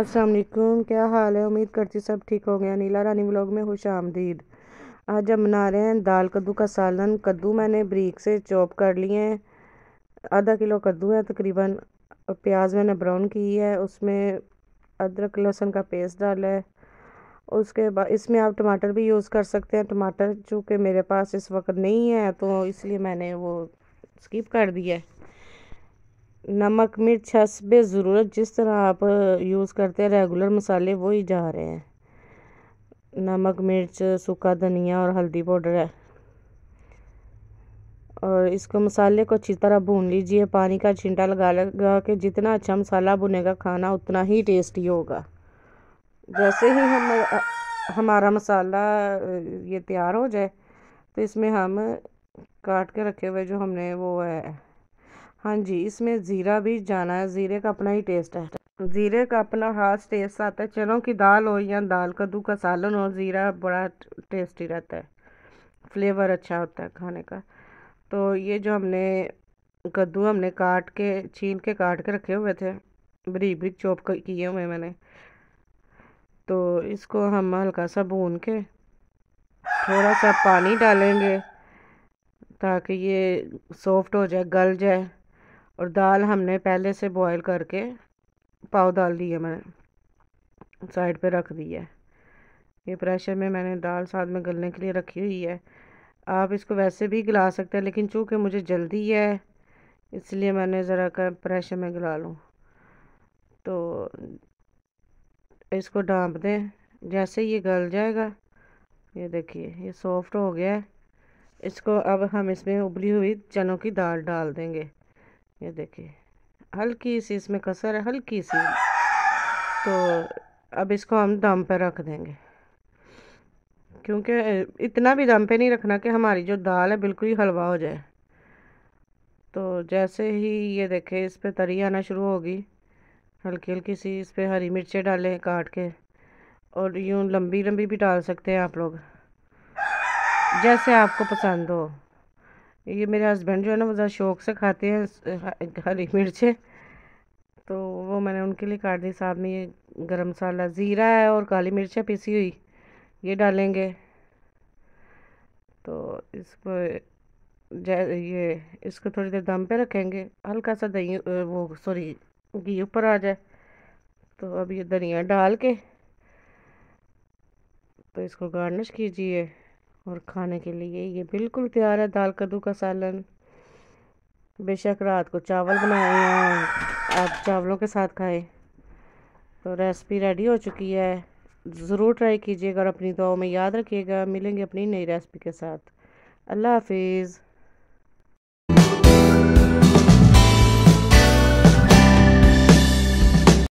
असलकुम क्या हाल है उम्मीद करती सब ठीक हो गया नीला रानी ब्लॉग में खुश आमदीद आज हम बना रहे हैं दाल कद्दू का सालन कद्दू मैंने ब्रीक से चॉप कर लिए हैं आधा किलो कद्दू है तकरीबन प्याज मैंने ब्राउन की है उसमें अदरक लहसुन का पेस्ट डाला है उसके बाद इसमें आप टमाटर भी यूज़ कर सकते हैं टमाटर चूँकि मेरे पास इस वक्त नहीं है तो इसलिए मैंने वो स्किप कर दिया है नमक मिर्च हसब ज़रूरत जिस तरह आप यूज़ करते हैं रेगुलर मसाले वही जा रहे हैं नमक मिर्च सूखा धनिया और हल्दी पाउडर है और इसको मसाले को अच्छी तरह भून लीजिए पानी का छिंटा लगा लगा के जितना अच्छा मसाला भुनेगा खाना उतना ही टेस्टी होगा जैसे ही हम हमारा मसाला ये तैयार हो जाए तो इसमें हम काट के रखे हुए जो हमने वो है हाँ जी इसमें ज़ीरा भी जाना है ज़ीरे का अपना ही टेस्ट है ज़ीरे का अपना खास टेस्ट आता है चनों की दाल हो या दाल कद्दू का सालन हो ज़ीरा बड़ा टेस्टी रहता है फ्लेवर अच्छा होता है खाने का तो ये जो हमने कद्दू हमने काट के छील के काट के रखे हुए थे बरीक बरीक चॉप किए हुए मैंने तो इसको हम हल्का सा भून के थोड़ा सा पानी डालेंगे ताकि ये सॉफ्ट हो जाए गल जाए और दाल हमने पहले से बॉईल करके पाव डाल दी है मैंने साइड पे रख दी है ये प्रेशर में मैंने दाल साथ में गलने के लिए रखी हुई है आप इसको वैसे भी गला सकते हैं लेकिन चूँकि मुझे जल्दी है इसलिए मैंने ज़रा का प्रेशर में गला लूँ तो इसको डांप दें जैसे ये गल जाएगा ये देखिए ये सॉफ्ट हो गया है इसको अब हम इसमें उबली हुई चनों की दाल डाल देंगे ये देखिए हल्की सी इसमें कसर है हल्की सी तो अब इसको हम दम पे रख देंगे क्योंकि इतना भी दम पे नहीं रखना कि हमारी जो दाल है बिल्कुल ही हलवा हो जाए तो जैसे ही ये देखे इस पर तरी आना शुरू होगी हल्की हल्की सी इस पर हरी मिर्चें डालें काट के और यूँ लंबी लंबी भी डाल सकते हैं आप लोग जैसे आपको पसंद हो ये मेरे हस्बैंड जो है ना वो ज़्यादा शौक से खाते हैं हरी मिर्चें तो वो मैंने उनके लिए काट दी साथ में ये गरम मसाला ज़ीरा है और काली मिर्चें पिसी हुई ये डालेंगे तो इसको ये इसको थोड़ी देर दम पे रखेंगे हल्का सा दही वो सॉरी घी ऊपर आ जाए तो अब ये धनिया डाल के तो इसको गार्निश कीजिए और खाने के लिए ये बिल्कुल तैयार है दाल कद्दू का सालन बेशक रात को चावल बनाए हैं आप चावलों के साथ खाए तो रेसिपी रेडी हो चुकी है ज़रूर ट्राई कीजिएगा और अपनी दुआओं में याद रखिएगा मिलेंगे अपनी नई रेसिपी के साथ अल्लाह हाफिज़